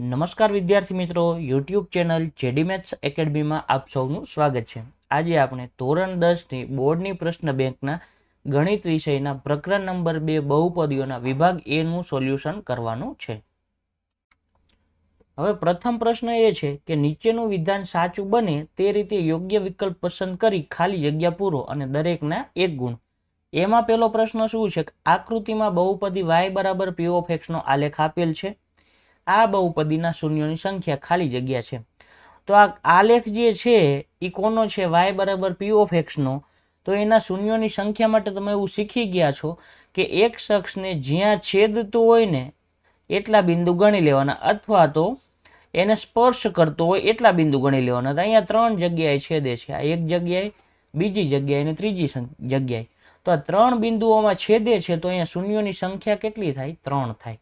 નમસ્કાર વિદ્યાર્થી મિત્રો યુટ્યુબ ચેનલ જેડી એકેડમીમાં આપ સૌનું સ્વાગત છે આજે આપણે ધોરણ દસની બોર્ડની પ્રશ્ન બેંકના ગણિત વિષયના પ્રકરણ નંબર બે બહુપદીઓના વિભાગ એનું સોલ્યુશન કરવાનું છે હવે પ્રથમ પ્રશ્ન એ છે કે નીચેનું વિધાન સાચું બને તે રીતે યોગ્ય વિકલ્પ પસંદ કરી ખાલી જગ્યા પૂરો અને દરેકના એક ગુણ એમાં પેલો પ્રશ્ન શું છે આકૃતિમાં બહુપદી વાય બરાબર પી ઓફ એક્સનો આલેખ આપેલ છે આ બહુપદીના શૂન્યોની સંખ્યા ખાલી જગ્યા છે તો આ આલેખ જે છે એ કોનો છે વાય બરાબર પી ઓફ એક્સનો તો એના શૂન્યોની સંખ્યા માટે તમે એવું શીખી ગયા છો કે એક શખ્સને જ્યાં છેદતું હોય ને એટલા બિંદુ ગણી લેવાના અથવા તો એને સ્પર્શ કરતો હોય એટલા બિંદુ ગણી લેવાના તો અહીંયા ત્રણ જગ્યાએ છેદે છે આ એક જગ્યાએ બીજી જગ્યાએ અને ત્રીજી જગ્યાએ તો આ ત્રણ બિંદુઓમાં છેદે છે તો અહીંયા શૂન્યોની સંખ્યા કેટલી થાય ત્રણ થાય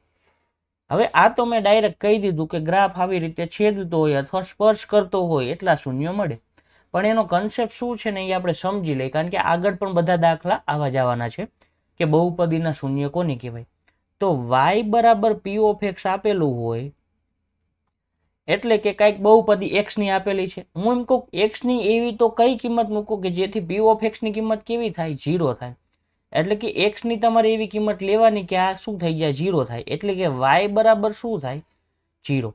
હવે આ તો મેં ડાયરેક્ટ કહી દીધું કે ગ્રાફ આવી રીતે છેદતો હોય અથવા સ્પર્શ કરતો હોય એટલા શૂન્ય મળે પણ એનો કન્સેપ્ટ શું છે ને એ આપણે સમજી લઈએ કારણ કે આગળ પણ બધા દાખલા આવા જવાના છે કે બહુપદીના શૂન્ય કોને કહેવાય તો વાય બરાબર પી ઓફ એક્સ આપેલું હોય એટલે કે કાંઈક બહુપદી એક્સની આપેલી છે હું એમ કહું એક્સની એવી તો કઈ કિંમત મૂકું કે જેથી પી ઓફ એક્સની કિંમત કેવી થાય ઝીરો થાય એટલે કે એક્સની તમારે એવી કિંમત લેવાની કે આ શું થઈ જાય ઝીરો થાય એટલે કે વાય બરાબર શું થાય ઝીરો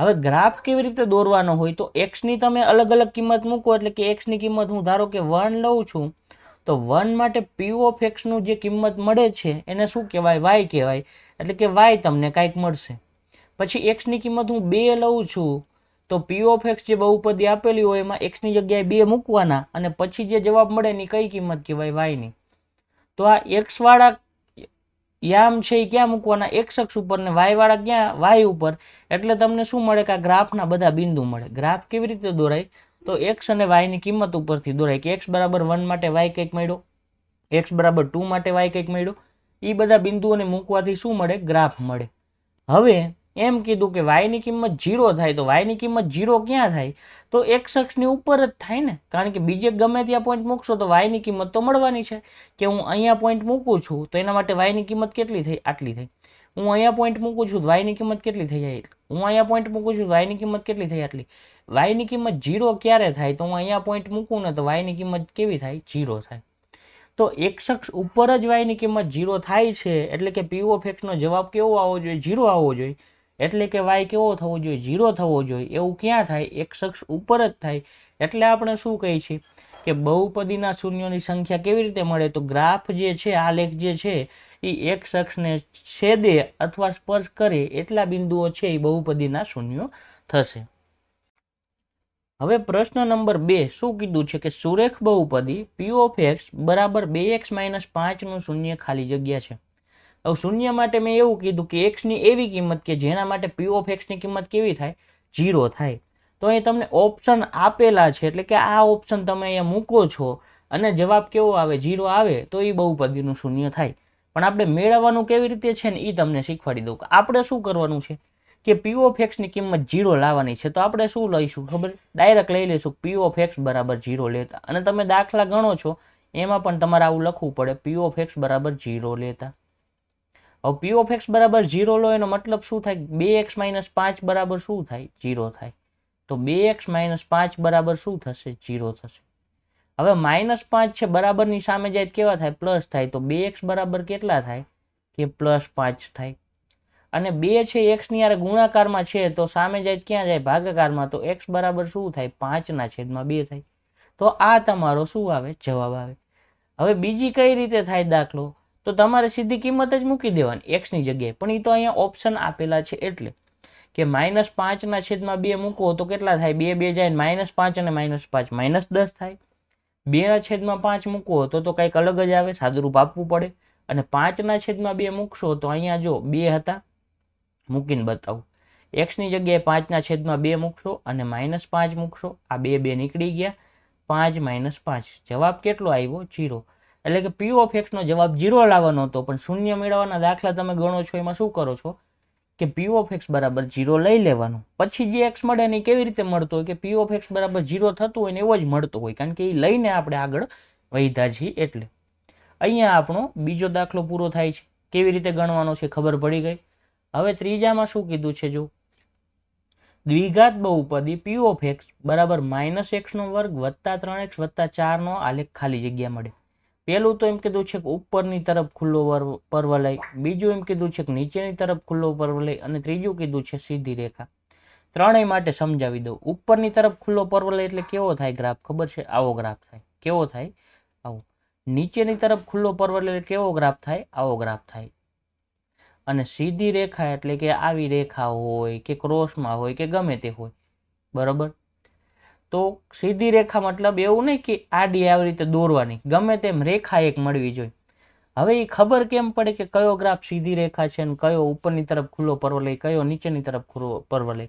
હવે ગ્રાફ કેવી રીતે દોરવાનો હોય તો એક્સની તમે અલગ અલગ કિંમત મૂકો એટલે કે એક્સની કિંમત હું ધારો કે વન લઉં છું તો વન માટે પી ઓફ એક્સનું જે કિંમત મળે છે એને શું કહેવાય વાય કહેવાય એટલે કે વાય તમને કાંઈક મળશે પછી એક્સની કિંમત હું બે લઉં છું તો પી ઓફ એક્સ જે બહુપદી આપેલી હોય એમાં એક્સની જગ્યાએ બે મૂકવાના અને પછી જે જવાબ મળે એની કઈ કિંમત કહેવાય વાયની તો આ એક્સ વાળા યામ છે એ ક્યાં મૂકવાના એક્સ અક્ષ ઉપર ને વાયવાળા ક્યાં વાય ઉપર એટલે તમને શું મળે કે આ ગ્રાફના બધા બિંદુ મળે ગ્રાફ કેવી રીતે દોરાય તો એક્સ અને વાયની કિંમત ઉપરથી દોરાય કે એક્સ બરાબર વન માટે વાય કંઈક મળ્યો એક્સ બરાબર ટુ માટે વાય કંઈક મળ્યો એ બધા બિંદુઓને મૂકવાથી શું મળે ગ્રાફ મળે હવે એમ કીધું કે વાયની કિંમત ઝીરો થાય તો વાયની કિંમત ઝીરો ક્યાં થાય તો એક શખ્સની ઉપર જ થાય ને કારણ કે બીજે ગમે ત્યાં પોઈન્ટ મૂકશો તો વાયની કિંમત તો મળવાની છે કે હું અહીંયા પોઈન્ટ મૂકું છું તો એના માટે વાયની કિંમત કેટલી થઈ આટલી થઈ હું અહીંયા પોઈન્ટ મૂકું છું વાયની કિંમત કેટલી થઈ જાય હું અહીંયા પોઈન્ટ મૂકું છું વાયની કિંમત કેટલી થઈ આટલી વાયની કિંમત ઝીરો ક્યારે થાય તો હું અહીંયા પોઈન્ટ મૂકું ને તો વાયની કિંમત કેવી થાય ઝીરો થાય તો એક શખ્સ ઉપર જ વાયની કિંમત ઝીરો થાય છે એટલે કે પીઓ ફેક્સનો જવાબ કેવો આવવો જોઈએ ઝીરો આવવો જોઈએ એટલે કે વાય કેવો થવો જોઈએ ઝીરો થવો જોઈએ એવું ક્યાં થાય એક શખ્સ ઉપર જ થાય એટલે આપણે શું કહીએ છીએ કે બહુપદીના શૂન્યોની સંખ્યા કેવી રીતે મળે તો ગ્રાફ જે છે આલેખ જે છે એ એક શખ્સને છેદે અથવા સ્પર્શ કરે એટલા બિંદુઓ છે એ બહુપદીના શૂન્યો થશે હવે પ્રશ્ન નંબર બે શું કીધું છે કે સુરેખ બહુપદી પી ઓફ એક્સ બરાબર બે એક્સ માઇનસ પાંચનું શૂન્ય ખાલી જગ્યા છે હવે શૂન્ય માટે મેં એવું કીધું કે એક્સની એવી કિંમત કે જેના માટે પી ઓફ એક્સની કિંમત કેવી થાય જીરો થાય તો અહીં તમને ઓપ્શન આપેલા છે એટલે કે આ ઓપ્શન તમે અહીંયા મૂકો છો અને જવાબ કેવો આવે જીરો આવે તો એ બહુપદીનું શૂન્ય થાય પણ આપણે મેળવવાનું કેવી રીતે છે ને એ તમને શીખવાડી દઉં આપણે શું કરવાનું છે કે પી ઓફ એક્સની કિંમત જીરો લાવવાની છે તો આપણે શું લઈશું ખબર ડાયરેક્ટ લઈ લઈશું પી ઓફ એક્સ બરાબર ઝીરો લેતા અને તમે દાખલા ગણો છો એમાં પણ તમારે આવું લખવું પડે પી ઓફ એક્સ બરાબર ઝીરો લેતા હવે પી ઓફ એક્સ બરાબર ઝીરો લો એનો મતલબ શું થાય બે એક્સ માઇનસ પાંચ બરાબર શું થાય ઝીરો થાય તો બે એક્સ માઇનસ પાંચ બરાબર શું થશે ઝીરો થશે હવે માઇનસ પાંચ છે બરાબરની સામે જાય કેવા થાય પ્લસ થાય તો બે એક્સ બરાબર કેટલા થાય કે પ્લસ પાંચ થાય અને બે છે એક્સની યાર ગુણાકારમાં છે તો સામે જાય ક્યાં જાય ભાગાકારમાં તો એક્સ બરાબર શું થાય પાંચના છેદમાં બે થાય તો આ તમારો શું આવે જવાબ આવે હવે બીજી કઈ રીતે થાય દાખલો તો તમારે સીધી કિંમત જ મૂકી દેવાની એક્સની જગ્યાએ પણ એ તો અહીંયા ઓપ્શન આપેલા છે એટલે કે માઇનસ પાંચના છેદમાં બે મૂકો તો કેટલા થાય બે બે જાય માઇનસ પાંચ અને માઇનસ પાંચ માઇનસ દસ થાય બેના છેદમાં પાંચ મૂકવો તો તો કંઈક અલગ જ આવે સાદુરૂપ આપવું પડે અને પાંચના છેદમાં બે મૂકશો તો અહીંયા જો બે હતા મૂકીને બતાવું એક્સની જગ્યાએ પાંચના છેદમાં બે મૂકશો અને માઇનસ પાંચ મૂકશો આ બે બે નીકળી ગયા પાંચ માઇનસ પાંચ જવાબ કેટલો આવ્યો જીરો એટલે કે પી ઓફ એક્સનો જવાબ જીરો લાવવાનો હતો પણ શૂન્ય મેળવવાના દાખલા તમે ગણો છો એમાં શું કરો છો કે પી ઓફ એક્સ બરાબર જીરો લઈ લેવાનું પછી જે એક્સ મળે ને કેવી રીતે મળતો હોય કે પી ઓફ એક્સ બરાબર જીરો થતું હોય ને એવો જ મળતો હોય કારણ કે એ લઈને આપણે આગળ વૈધા છીએ એટલે અહીંયા આપણો બીજો દાખલો પૂરો થાય છે કેવી રીતે ગણવાનો છે ખબર પડી ગઈ હવે ત્રીજામાં શું કીધું છે જો દ્વિઘાત બહુપદી પી ઓફ એક્સ બરાબર માઇનસ એક્સનો વર્ગ વત્તા ત્રણ એક્સ વત્તા ચારનો આલેખ ખાલી જગ્યા મળે પહેલું તો એમ કીધું છે કે ઉપરની તરફ ખુલ્લો પર્વલય બીજું એમ કીધું છે કે નીચેની તરફ ખુલ્લો પર્વલય અને ત્રીજું કીધું છે સીધી રેખા ત્રણેય માટે સમજાવી દઉં ઉપરની તરફ ખુલ્લો પર્વલય એટલે કેવો થાય ગ્રાફ ખબર છે આવો ગ્રાફ થાય કેવો થાય આવો નીચેની તરફ ખુલ્લો પર્વલય એટલે કેવો ગ્રાફ થાય આવો ગ્રાફ થાય અને સીધી રેખા એટલે કે આવી રેખા હોય કે ક્રોસમાં હોય કે ગમે તે હોય બરાબર તો સીધી રેખા મતલબ એવું નહીં કે આ ડી આવી રીતે દોરવાની ગમે તેમ રેખા એક મળવી જોઈએ હવે એ ખબર કેમ પડે કે કયો ગ્રાફ સીધી રેખા છે અને કયો ઉપરની તરફ ખુલ્લો પરવલય કયો નીચેની તરફ ખુલ્લો પરવલય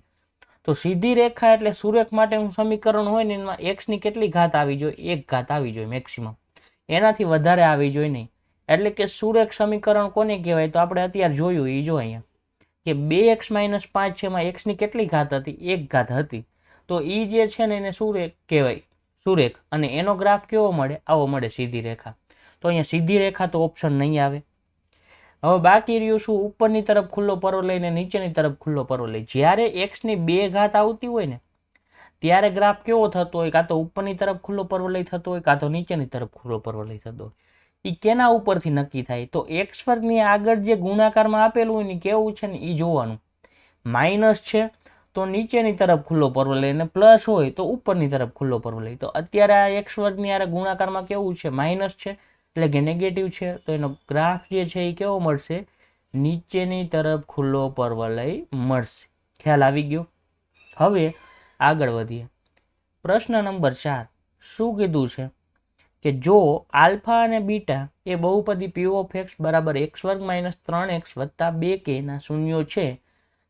તો સીધી રેખા એટલે સુરેખ માટેનું સમીકરણ હોય ને એમાં એક્સની કેટલી ઘાત આવી જોઈએ એક ઘાત આવી જોઈએ મેક્સિમમ એનાથી વધારે આવી જોઈએ નહીં એટલે કે સુરેખ સમીકરણ કોને કહેવાય તો આપણે અત્યારે જોયું એ જો અહીંયા કે બે એક્સ માઇનસ પાંચ છે એમાં એક્સની કેટલી ઘાત હતી એક ઘાત હતી તો એ જે છે ને એને સુરેખ કહેવાય સુરેખ અને એનો ગ્રાફ કેવો મળે આવો મળે સીધી રેખા તો અહીંયા સીધી રેખા તો ઓપ્શન નહીં આવે હવે બાકી રહ્યું શું ઉપરની તરફ ખુલ્લો પરો લઈને નીચેની તરફ ખુલ્લો પરો લઈ જ્યારે એક્સની બે ઘાત આવતી હોય ને ત્યારે ગ્રાફ કેવો થતો હોય કાં તો ઉપરની તરફ ખુલ્લો પરવલય થતો હોય કાં તો નીચેની તરફ ખુલ્લો પરવલય થતો હોય એ કેના ઉપરથી નક્કી થાય તો એક્સ વર્ગની આગળ જે ગુણાકારમાં આપેલું હોય ને કેવું છે ને એ જોવાનું માઇનસ છે તો નીચેની તરફ ખુલ્લો પર્વ લઈ અને પ્લસ હોય તો ઉપરની તરફ ખુલ્લો પર્વ લઈ તો અત્યારે આ એક્સ વર્ગની આરે ગુણાકારમાં કેવું છે માઇનસ છે એટલે કે નેગેટિવ છે તો એનો ગ્રાફ જે છે એ કેવો મળશે નીચેની તરફ ખુલ્લો પર્વ લઈ મળશે ખ્યાલ આવી ગયો હવે આગળ વધીએ પ્રશ્ન નંબર ચાર શું કીધું છે કે જો આલ્ફા અને બીટા એ બહુપદી પી ઓફ એક્સ બરાબર એક્સ વર્ગ માઇનસ ત્રણ એક્સ વત્તા બે કેના શૂન્યો છે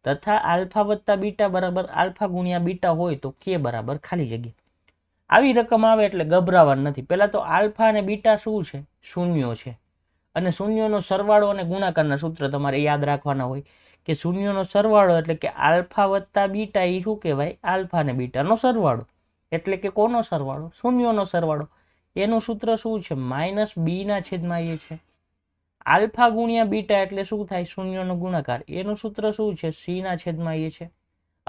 તથા આલ્ફા વત્તા બીટા બરાબર આલ્ફા ગુણ્યા બીટા હોય તો કે બરાબર ખાલી જગ્યા આવી રકમ આવે એટલે ગભરાવાનું નથી પહેલાં તો આલ્ફા અને બીટા શું છે શૂન્યો છે અને શૂન્યોનો સરવાળો અને ગુણાકારના સૂત્ર તમારે યાદ રાખવાના હોય કે શૂન્યોનો સરવાળો એટલે કે આલ્ફા વત્તા બીટા એ શું કહેવાય આલ્ફા અને બીટાનો સરવાળો એટલે કે કોનો સરવાળો શૂન્યોનો સરવાળો એનું સૂત્ર શું છે માઇનસ બીના છેદમાં એ છે આલ્ફા ગુણ્યા બીટા એટલે શું થાય શૂન્યનો ગુણાકાર એનું સૂત્ર શું છે સીના છેદમાં એ છે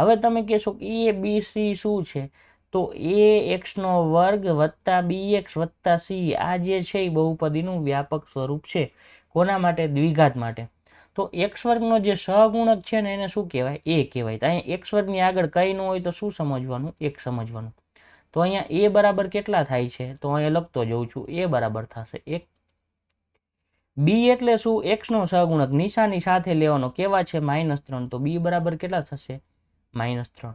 હવે તમે કહેશો કે એ બી સી શું છે તો એ એક્સનો વર્ગ વત્તા બી એક્સ વત્તા સી આ જે છે એ બહુપદીનું વ્યાપક સ્વરૂપ છે કોના માટે દ્વિઘાત માટે તો એક્સ વર્ગનો જે સહગુણક છે ને એને શું કહેવાય એ કહેવાય તો અહીંયા એક્સ વર્ગની આગળ કંઈ ન હોય તો શું સમજવાનું એક સમજવાનું તો અહીંયા એ બરાબર કેટલા થાય છે તો અહીંયા લખતો જઉં છું એ બરાબર થશે એક બી એટલે શું એક્સનો સહગુણક નિશાની સાથે લેવાનો કેવા છે માઇનસ ત્રણ તો બી બરાબર કેટલા થશે માઇનસ ત્રણ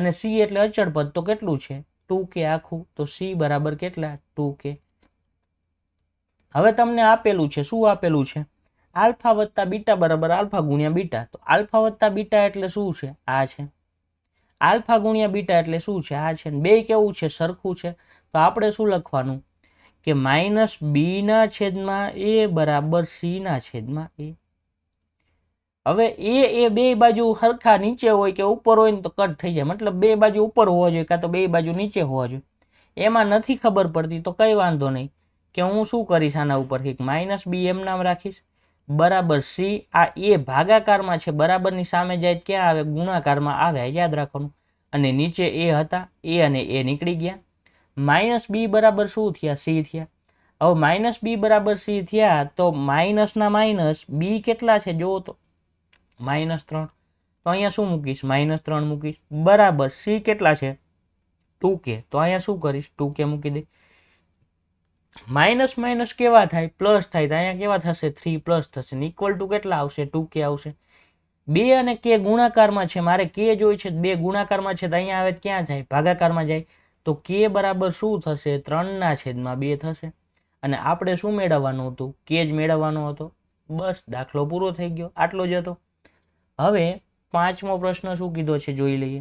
અને સી એટલે અચળ પદ તો કેટલું છે ટુ કે આખું તો સી બરાબર કેટલા ટુ કે હવે તમને આપેલું છે શું આપેલું છે આલ્ફા વત્તા બીટા બરાબર આલ્ફા ગુણ્યા બીટા તો આલ્ફા વત્તા બીટા એટલે શું છે આ છે આલ્ફા ગુણ્યા બીટા એટલે શું છે આ છે બે કેવું છે સરખું છે તો આપણે શું લખવાનું કે માઇનસ બીના છેદમાં એ બરાબર સીના છેદમાં એ હવે એ એ બે બાજુ સરખા નીચે હોય કે ઉપર હોય ને તો કટ થઈ જાય મતલબ બે બાજુ ઉપર હોવા જોઈએ કાં તો બે બાજુ નીચે હોવા જોઈએ એમાં નથી ખબર પડતી તો કંઈ વાંધો નહીં કે હું શું કરીશ આના ઉપરથી માઇનસ બી એમ નામ રાખીશ બરાબર સી આ એ ભાગાકારમાં છે બરાબરની સામે જાય ક્યાં આવે ગુણાકારમાં આવે યાદ રાખવાનું અને નીચે એ હતા એ અને એ નીકળી ગયા માઇનસ બી બરાબર શું થયા સી થયા હવે માઇનસ બી બરાબર સી થયા તો માઇનસના માઇનસ બી કેટલા છે જુઓ તો માઇનસ ત્રણ તો અહીંયા શું મૂકીશ માઇનસ ત્રણ મૂકીશ બરાબર સી કેટલા છે ટુ કે તો અહીંયા શું કરીશ ટુ કે મૂકી દે માઇનસ માઇનસ કેવા થાય પ્લસ થાય તો અહીંયા કેવા થશે થ્રી પ્લસ થશે ને ઇક્વલ ટુ કેટલા આવશે ટુ કે આવશે બે અને કે ગુણાકારમાં છે મારે કે જોઈ છે બે ગુણાકારમાં છે તો અહીંયા આવે ક્યાં જાય ભાગાકારમાં જાય તો કે બરાબર શું થશે ત્રણના છેદમાં બે થશે અને આપણે શું મેળવવાનું હતું કે જ મેળવવાનો હતો બસ દાખલો પૂરો થઈ ગયો આટલો જ હતો હવે પાંચમો પ્રશ્ન શું કીધો છે જોઈ લઈએ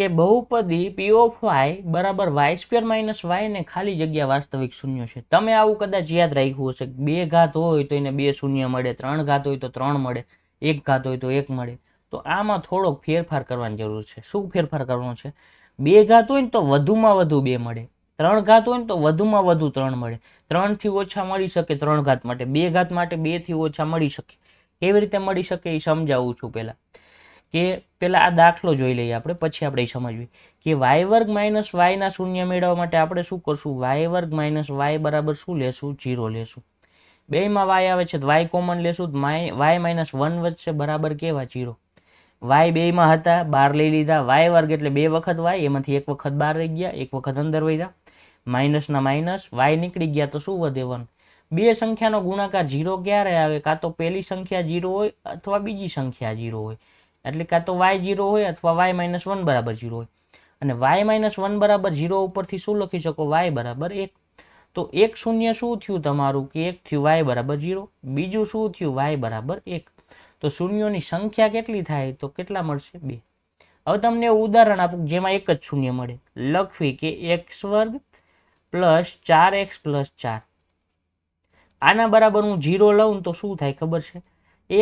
કે બહુપદી પી ઓફ વાય બરાબર વાય સ્ક્વેર માઇનસ વાય ને ખાલી જગ્યા વાસ્તવિક શૂન્ય છે તમે આવું કદાચ યાદ રાખ્યું હશે બે ઘાત હોય તો એને બે શૂન્ય મળે ત્રણ ઘાત હોય તો ત્રણ મળે એક ઘાત હોય તો એક મળે તો આમાં થોડોક ફેરફાર કરવાની જરૂર છે શું ફેરફાર કરવાનો છે બે ઘાત હોય ને તો વધુમાં વધુ બે મળે ત્રણ ઘાત હોય ને તો વધુમાં વધુ ત્રણ મળે ત્રણથી ઓછા મળી શકે ત્રણ ઘાત માટે બે ઘાત માટે બેથી ઓછા મળી શકે કેવી રીતે મળી શકે એ સમજાવું છું પહેલાં કે પહેલાં આ દાખલો જોઈ લઈએ આપણે પછી આપણે એ સમજવી કે વાય વર્ગ માઇનસ વાયના શૂન્ય મેળવવા માટે આપણે શું કરશું વાય વર્ગ માઇનસ વાય બરાબર શું લેશું જીરો લેશું બેમાં વાય આવે છે તો વાય કોમન લેશું માય વાય માઇનસ વન વધશે બરાબર કેવા જીરો વાય બેમાં હતા બહાર લઈ લીધા વાય વર્ગ એટલે બે વખત વાય એમાંથી એક વખત બહાર રહી ગયા એક વખત અંદર વહી ગયા માઇનસના માઇનસ વાય નીકળી ગયા તો શું વધે વન બે સંખ્યાનો ગુણાકાર ઝીરો ક્યારે આવે કાં તો પહેલી સંખ્યા ઝીરો હોય અથવા બીજી સંખ્યા ઝીરો હોય એટલે કાં તો વાય ઝીરો હોય અથવા વાય માઇનસ વન બરાબર ઝીરો હોય અને વાય માઇનસ વન બરાબર ઝીરો ઉપરથી શું લખી શકો વાય બરાબર એક તો એક શૂન્ય શું થયું તમારું કે એક થયું વાય બરાબર ઝીરો બીજું શું થયું વાય બરાબર એક તો શૂન્યોની સંખ્યા કેટલી થાય તો કેટલા મળશે બે હવે તમને ઉદાહરણ આપું જેમાં એક જ શૂન્ય મળે લખવી કે એક્સ વર્ગ પ્લસ ચાર એક્સ પ્લસ ચાર આના બરાબર હું જીરો લઉં તો શું થાય ખબર છે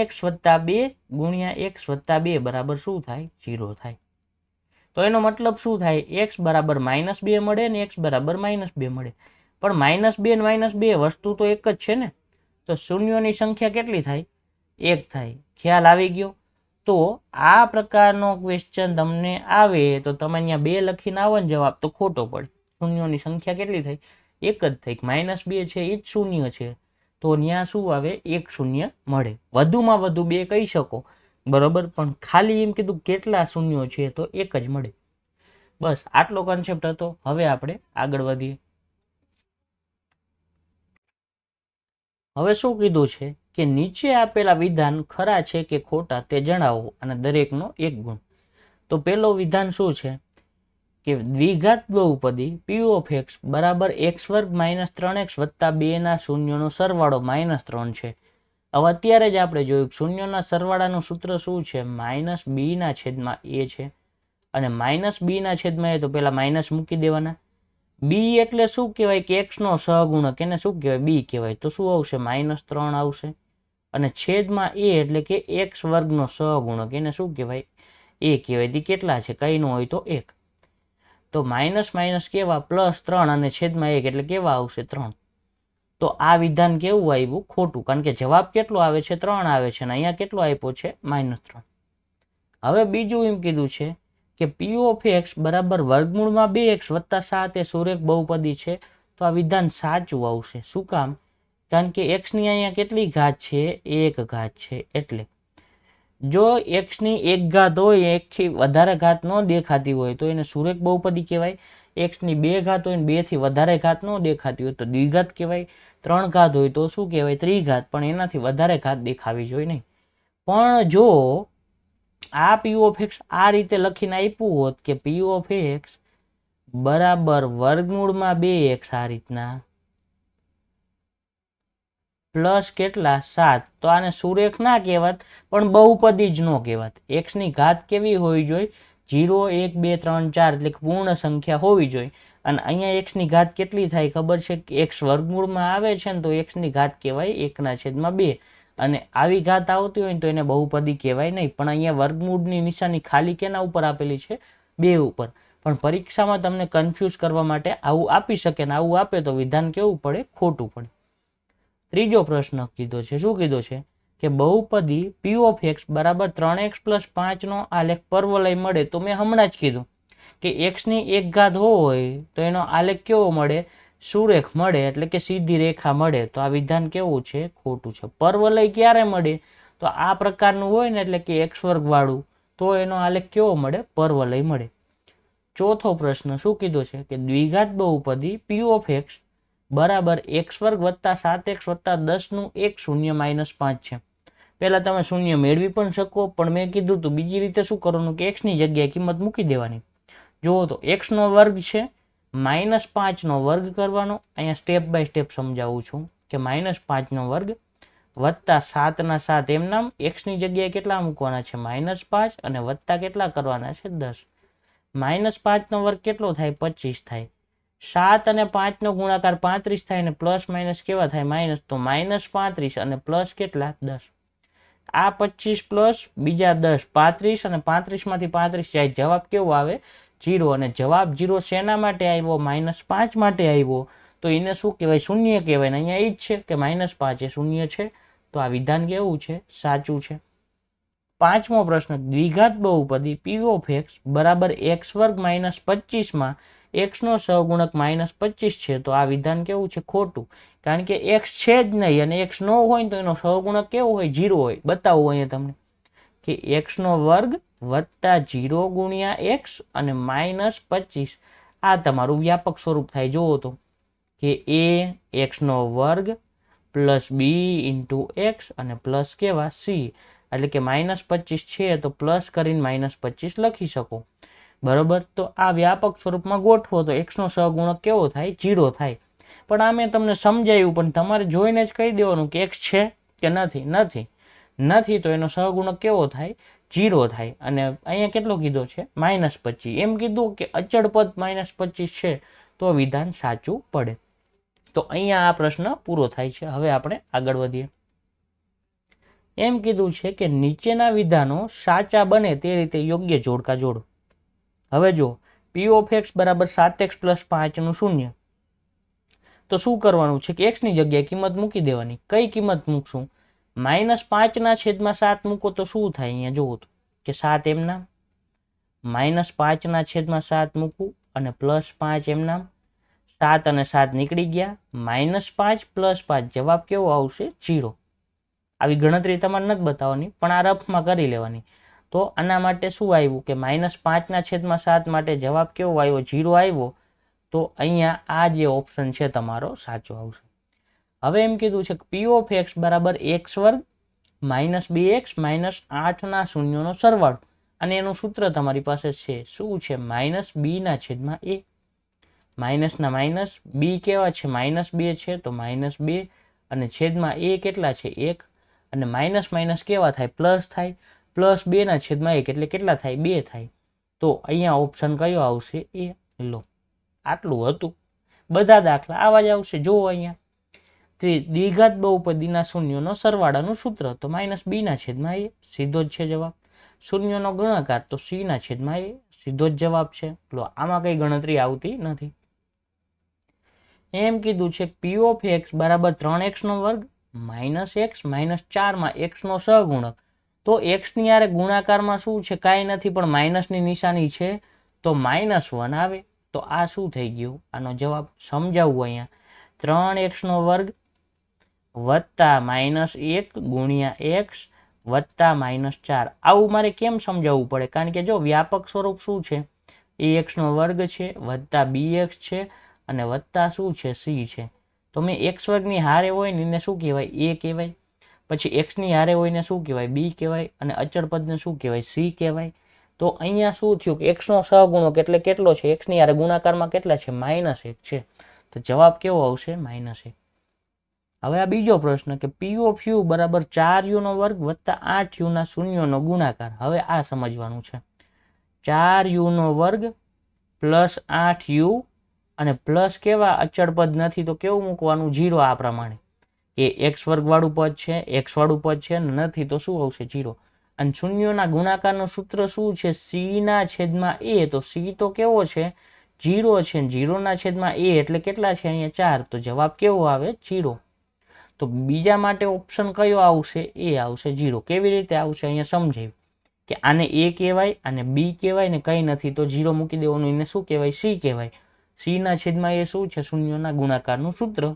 એક્સ વત્તા બે ગુણ્યા એક્સ વત્તા બે બરાબર શું થાય જીરો થાય તો એનો મતલબ શું થાય એક્સ બરાબર માઇનસ બે મળે ને એક્સ બરાબર માઇનસ બે મળે પણ માઇનસ બે ને માઇનસ બે વસ્તુ તો એક જ છે ને તો શૂન્યોની સંખ્યા કેટલી થાય એક થાય ખ્યાલ આવી ગયો તો આ પ્રકારનો ક્વેશ્ચન તમને આવે તો તમે અહીંયા બે લખીને આવો ને જવાબ તો ખોટો પડે શૂન્યોની સંખ્યા કેટલી થઈ એક જ થઈ માઇનસ બે છે એ જ શૂન્ય છે તો ત્યાં શું આવે એક શૂન્ય મળે વધુમાં વધુ બે કહી શકો બરોબર પણ ખાલી એમ કીધું કેટલા શૂન્યો છે તો એક જ મળે બસ આટલો કન્સેપ્ટ હતો હવે આપણે આગળ વધીએ હવે શું કીધું છે કે નીચે આપેલા વિધાન ખરા છે કે ખોટા તે જણાવો અને દરેકનો એક ગુણ તો પહેલો વિધાન શું છે કે દ્વિઘાત બહુપદી પી ઓફ એક્સ બરાબર એક્સ વર્ગ માઇનસ ત્રણ એક્સ વત્તા બેના શૂન્યનો સરવાળો માઇનસ ત્રણ છે હવે અત્યારે જ આપણે જોયું શૂન્યના સરવાળાનું સૂત્ર શું છે માઇનસ બીના છેદમાં એ છે અને માઇનસ બીના છેદમાં એ તો પહેલાં માઇનસ મૂકી દેવાના બી એટલે શું કહેવાય કે એક્સનો સહગુણક એને શું કહેવાય બી કહેવાય તો શું આવશે માઇનસ ત્રણ આવશે અને છેદમાં એ એટલે કે એક્સ વર્ગનો સહગુણક એને શું કહેવાય એ કહેવાય તે કેટલા છે કંઈનું હોય તો એક તો માઇનસ માઇનસ કેવા પ્લસ ત્રણ અને છેદમાં એક એટલે કેવા આવશે ત્રણ તો આ વિધાન કેવું આવ્યું ખોટું કારણ કે જવાબ કેટલો આવે છે ત્રણ આવે છે અને અહીંયા કેટલો આપ્યો છે માઇનસ ત્રણ હવે બીજું એમ કીધું છે કે પી ઓફ એક્સ બરાબર વર્ગમૂળમાં બે એક્સ વત્તા સાત એ સુરેખ બહુપદી છે તો આ વિધાન સાચું આવશે શું કામ કારણ કે એક્સની અહીંયા કેટલી ઘાત છે એક ઘાત છે એટલે જો એક્સની એક ઘાત હોય એકથી વધારે ઘાત ન દેખાતી હોય તો એને સુરેખ બહુપદી કહેવાય એક્સની બે ઘાત હોય ને બેથી વધારે ઘાત ન દેખાતી હોય તો દ્વિઘાત કહેવાય ત્રણ ઘાત હોય તો શું કહેવાય ત્રિઘાત પણ એનાથી વધારે ઘાત દેખાવી જોઈએ નહીં પણ જો આ પી ઓફ એક્સ આ રીતે લખીને આપ્યું હોત કે પી ઓફ એક્સ બરાબર વર્ગમૂળમાં બે એક્સ આ રીતના પ્લસ કેટલા સાત તો આને સુરેખ ના કહેવત પણ બહુપદી જ ન કહેવત એક્સની ઘાત કેવી હોવી જોઈએ જીરો એક બે ત્રણ ચાર એટલે પૂર્ણ સંખ્યા હોવી જોઈએ અને અહીંયા એક્સની ઘાત કેટલી થાય ખબર છે કે એક્સ વર્ગમૂળમાં આવે છે ને તો એક્સની ઘાત કહેવાય એકના છેદમાં બે અને આવી ઘાત આવતી હોય ને તો એને બહુપદી કહેવાય નહીં પણ અહીંયા વર્ગમૂળની નિશાની ખાલી કેના ઉપર આપેલી છે બે ઉપર પણ પરીક્ષામાં તમને કન્ફ્યુઝ કરવા માટે આવું આપી શકે ને આવું આપે તો વિધાન કેવું પડે ખોટું પડે ત્રીજો પ્રશ્ન કીધો છે શું કીધો છે કે બહુપદી પી ઓફ એક્સ બરાબર ત્રણ એક્સ પ્લસ પાંચનો આલેખ પર્વલય મળે તો મેં હમણાં જ કીધું કે એક્સની એક ઘાત હોય તો એનો આલેખ કેવો મળે સુરેખ મળે એટલે કે સીધી રેખા મળે તો આ વિધાન કેવું છે ખોટું છે પર્વલય ક્યારે મળે તો આ પ્રકારનું હોય ને એટલે કે એક્સ વર્ગવાળું તો એનો આલેખ કેવો મળે પર્વલય મળે ચોથો પ્રશ્ન શું કીધો છે કે દ્વિઘાત બહુપદી પી ઓફ એક્સ બરાબર એક્સ વર્ગ વત્તા સાત એક્સ વત્તા દસનું એક શૂન્ય માઇનસ પાંચ છે પહેલાં તમે શૂન્ય મેળવી પણ શકો પણ મેં કીધું તું બીજી રીતે શું કરવાનું કે એક્સની જગ્યાએ કિંમત મૂકી દેવાની જુઓ તો એક્સનો વર્ગ છે માઇનસ પાંચનો વર્ગ કરવાનો અહીંયા સ્ટેપ બાય સ્ટેપ સમજાવું છું કે માઇનસ પાંચનો વર્ગ વત્તા સાતના સાત એમ નામ એક્સની જગ્યાએ કેટલા મૂકવાના છે માઇનસ પાંચ અને વત્તા કેટલા કરવાના છે દસ માઇનસ પાંચનો વર્ગ કેટલો થાય પચીસ થાય સાત અને પાંચનો ગુણાકાર પાંત્રીસ થાય ને પ્લસ માઇનસ કેવા થાય માઇનસ તો માઇનસ પાંત્રીસ અને પ્લસ કેટલા દસ આ પચીસ પ્લસ બીજા દસ પાંત્રીસ અને પાંત્રીસમાંથી પાંત્રીસ જાય જવાબ કેવો આવે જીરો અને જવાબ જીરો શેના માટે આવ્યો માઇનસ પાંચ માટે આવ્યો તો એને શું કહેવાય શૂન્ય કહેવાય ને અહીંયા એ જ છે કે માઇનસ પાંચ એ શૂન્ય છે તો આ વિધાન કેવું છે સાચું છે પાંચમો પ્રશ્ન દ્વિઘાત બહુપદી પી ઓફ એક્સ બરાબર એક્સ વર્ગ માઇનસ પચીસમાં એક્સનો સહગુણક માઇનસ પચીસ છે તો આ વિધાન કેવું છે ખોટું કારણ કે એક્સ છે જ નહીં અને એક્સ નો હોય તો એનો સહગુણક કેવો હોય જીરો હોય બતાવવું અહીંયા તમને કે એક્સનો વર્ગ વત્તા જીરો ગુણ્યા એક્સ અને માઇનસ પચીસ આ તમારું વ્યાપક સ્વરૂપ થાય જુઓ તો કે એ એક્સનો વર્ગ પ્લસ બી ઇન્ટુ એક્સ અને પ્લસ કેવા સી એટલે કે માઇનસ પચીસ છે તો પ્લસ કરીને માઇનસ પચીસ લખી શકો બરોબર તો આ વ્યાપક સ્વરૂપમાં ગોઠવો તો એક્સનો સહગુણક કેવો થાય જીરો થાય પણ આ મેં તમને સમજાવ્યું પણ તમારે જોઈને જ કહી દેવાનું કે એક્સ છે કે નથી નથી નથી તો એનો સહગુણક કેવો થાય જીરો થાય અને અહીંયા કેટલો કીધો છે માઇનસ પચીસ એમ કીધું કે અચળ પદ માઇનસ પચીસ છે તો વિધાન સાચું પડે તો અહીંયા આ પ્રશ્ન પૂરો થાય છે હવે આપણે આગળ વધીએ એમ કીધું છે કે નીચેના વિધાનો સાચા બને તે રીતે યોગ્ય જોડકા જોડો હવે જો પી ઓફ એક્સ બરાબર સાત એક્સ પ્લસ પાંચનું શૂન્ય તો શું કરવાનું છે કે એક્સની જગ્યાએ કિંમત મૂકી દેવાની કઈ કિંમત મૂકશું માઇનસ પાંચના છેદમાં સાત મૂકો તો શું થાય અહીંયા જોવું તો કે સાત એમના માઇનસ પાંચના છેદમાં સાત મૂકું અને પ્લસ પાંચ એમના સાત અને સાત નીકળી ગયા માઇનસ પાંચ પ્લસ પાંચ જવાબ કેવો આવશે જીરો આવી ગણતરી તમારે નથી બતાવવાની પણ આ રફમાં કરી લેવાની તો આના માટે શું આવ્યું કે માઇનસ પાંચના છેદમાં સાત માટે જવાબ કેવો આવ્યો ઝીરો આવ્યો તો અહીંયા આ જે ઓપ્શન છે તમારો સાચો આવશે હવે એમ કીધું છે કે પી ઓફ એક્સ બરાબર એક્સ વર્ગ માઇનસ બે એક્સ માઇનસ આઠના શૂન્યનો સરવાળો અને એનું સૂત્ર તમારી પાસે છે શું છે માઇનસ બીના છેદમાં એ માઇનસના માઇનસ બી કેવા છે માઇનસ બે છે તો માઇનસ બે અને છેદમાં એ કેટલા છે એક અને માઇનસ માઇનસ કેવા થાય પ્લસ થાય પ્લસ બેના છેદમાં એક એટલે કેટલા થાય બે થાય તો અહીંયા ઓપ્શન કયો આવશે એ લો આટલું હતું બધા દાખલા આવા જ આવશે જુઓ અહીંયા તે દ્વિઘાત બહુપદીના શૂન્યોનો સરવાળાનું સૂત્ર તો માઇનસ બીના છેદમાં એ સીધો જ છે જવાબ શૂન્યનો ગુણાકાર તો સીના છેદમાં એ સીધો જ જવાબ છે લો આમાં કંઈ ગણતરી આવતી નથી એમ કીધું છે પી ઓફ એક્સ બરાબર ત્રણ એક્સનો વર્ગ માઇનસ એક્સ માઇનસ ચારમાં એક્સનો સહગુણક તો એક્સની યારે ગુણાકારમાં શું છે કાંઈ નથી પણ માઇનસની નિશાની છે તો માઇનસ વન આવે તો આ શું થઈ ગયું આનો જવાબ સમજાવવું અહીંયા ત્રણ એક્સનો વર્ગ વત્તા માઇનસ એક ગુણ્યા એક્સ વત્તા માઇનસ ચાર આવું મારે કેમ સમજાવવું પડે કારણ કે જો વ્યાપક સ્વરૂપ શું છે એ એક્સનો વર્ગ છે વત્તા બી એક્સ છે અને વત્તા શું છે સી છે તો મેં એક્સ વર્ગની હારે હોય ને એને શું કહેવાય એ કહેવાય પછી એક્સની હારે હોયને શું કહેવાય બી કહેવાય અને અચળ પદને શું કહેવાય સી કહેવાય તો અહીંયા શું થયું કે એક્સનો સહગુણક એટલે કેટલો છે એક્સની હારે ગુણાકારમાં કેટલા છે માઇનસ એક છે તો જવાબ કેવો આવશે માઇનસ એક હવે આ બીજો પ્રશ્ન કે પી ઓફ યુ બરાબર ચાર યુનો વર્ગ વત્તા આઠ યુના શૂન્યનો ગુણાકાર હવે આ સમજવાનું છે ચાર યુનો વર્ગ પ્લસ આઠ યુ અને પ્લસ કેવા અચળ પદ નથી તો કેવું મૂકવાનું જીરો આ પ્રમાણે એ એક્સ વર્ગવાળું પદ છે એક્સવાળું પદ છે નથી તો શું આવશે જીરો અને શૂન્યોના ગુણાકારનું સૂત્ર શું છે સીના છેદમાં એ તો સી તો કેવો છે જીરો છે જીરોના છેદમાં એ એટલે કેટલા છે અહીંયા ચાર તો જવાબ કેવો આવે જીરો તો બીજા માટે ઓપ્શન કયો આવશે એ આવશે જીરો કેવી રીતે આવશે અહીંયા સમજાયું કે આને એ કહેવાય અને બી કહેવાય ને કંઈ નથી તો જીરો મૂકી દેવાનું એને શું કહેવાય સી કહેવાય સીના છેદમાં એ શું છે શૂન્યોના ગુણાકારનું સૂત્ર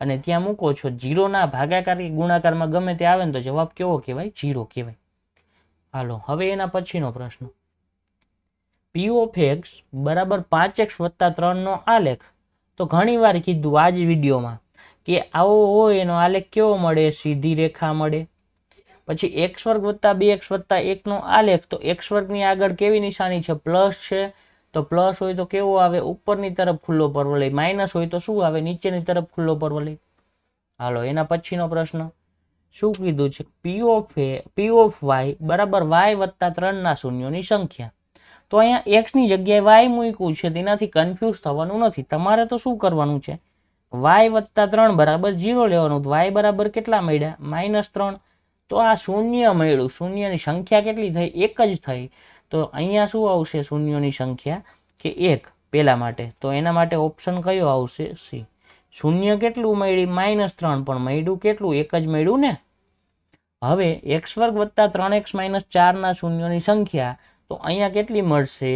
અને ત્યાં મૂકો છો જીરોના ભાગાકાર કે ગુણાકારમાં ગમે તે આવે ને તો જવાબ કેવો કહેવાય જીરો કહેવાય હાલો હવે એના પછીનો પ્રશ્ન પી ઓફ એક્સ બરાબર પાંચ એક્સ વત્તા ત્રણનો આલેખ તો ઘણીવાર કીધું આ જ વિડીયોમાં કે આવો હોય એનો આલેખ કેવો મળે સીધી રેખા મળે પછી એક્સ વર્ગ વત્તા બે એક્સ વત્તા એકનો આલેખ તો એક્સ વર્ગની આગળ કેવી નિશાની છે પ્લસ છે તો પ્લસ હોય તો કેવો આવે ઉપરની તરફ ખુલ્લો પરવલય માઇનસ હોય તો શું આવે નીચેની તરફ ખુલ્લો પરવલય હાલો એના પછીનો પ્રશ્ન શું કીધું છે પીઓફ એ પીઓફ વાય બરાબર વાય વત્તા ત્રણના શૂન્યોની સંખ્યા તો અહીંયા એક્સની જગ્યાએ વાય મૂક્યું છે તેનાથી કન્ફ્યુઝ થવાનું નથી તમારે તો શું કરવાનું છે વાય વત્તા ત્રણ બરાબર જીરો લેવાનું તો વાય બરાબર કેટલા મળ્યા માઇનસ ત્રણ તો આ શૂન્ય મળ્યું શૂન્યની સંખ્યા કેટલી થઈ એક જ થઈ તો અહીંયા શું આવશે શૂન્યોની સંખ્યા કે એક પહેલાં માટે તો એના માટે ઓપ્શન કયો આવશે સી શૂન્ય કેટલું મળ્યું માઇનસ ત્રણ પણ મળ્યું કેટલું એક જ મળ્યું ને હવે એક્સ વર્ગ વત્તા ત્રણ એક્સ માઇનસ ચારના શૂન્યોની સંખ્યા તો અહીંયા કેટલી મળશે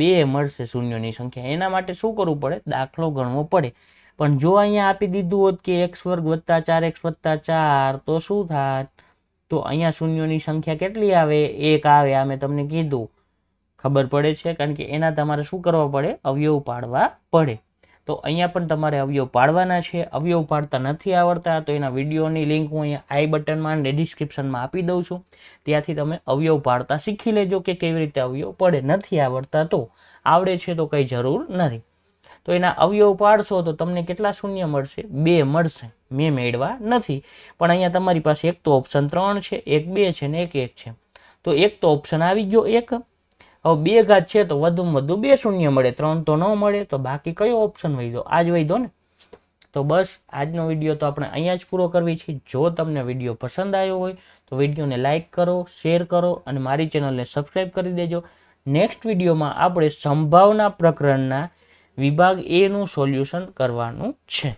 બે મળશે શૂન્યોની સંખ્યા એના માટે શું કરવું પડે દાખલો ગણવો પડે પણ જો અહીંયા આપી દીધું હોત કે એક્સ વર્ગ વત્તા ચાર એક્સ વત્તા ચાર તો શું થાત તો અહીંયા શૂન્યોની સંખ્યા કેટલી આવે એક આવે આ મેં તમને કીધું ખબર પડે છે કારણ કે એના તમારે શું કરવા પડે અવયવ પાડવા પડે તો અહીંયા પણ તમારે અવયવ પાડવાના છે અવયવ પાડતા નથી આવડતા તો એના વિડીયોની લિંક હું અહીંયા આઈ બટનમાં અને ડિસ્ક્રિપ્શનમાં આપી દઉં છું ત્યાંથી તમે અવયવ પાડતા શીખી લેજો કે કેવી રીતે અવયવ પડે નથી આવડતા તો આવડે છે તો કંઈ જરૂર નથી તો એના અવયવ પાડશો તો તમને કેટલા શૂન્ય મળશે બે મળશે મેં મેળવા નથી પણ અહીંયા તમારી પાસે એક તો ઓપ્શન ત્રણ છે એક બે છે ને એક એક છે તો એક તો ઓપ્શન આવી ગયો એક હવે બે ઘાત છે તો વધુમાં વધુ બે શૂન્ય મળે ત્રણ તો ન મળે તો બાકી કયો ઓપ્શન વહી દો આ જ વહી દો ને તો બસ આજનો વિડીયો તો આપણે અહીંયા જ પૂરો કરવી છે જો તમને વિડીયો પસંદ આવ્યો હોય તો વિડીયોને લાઇક કરો શેર કરો અને મારી ચેનલને સબસ્ક્રાઈબ કરી દેજો નેક્સ્ટ વિડીયોમાં આપણે સંભાવના પ્રકરણના વિભાગ એનું સોલ્યુશન કરવાનું છે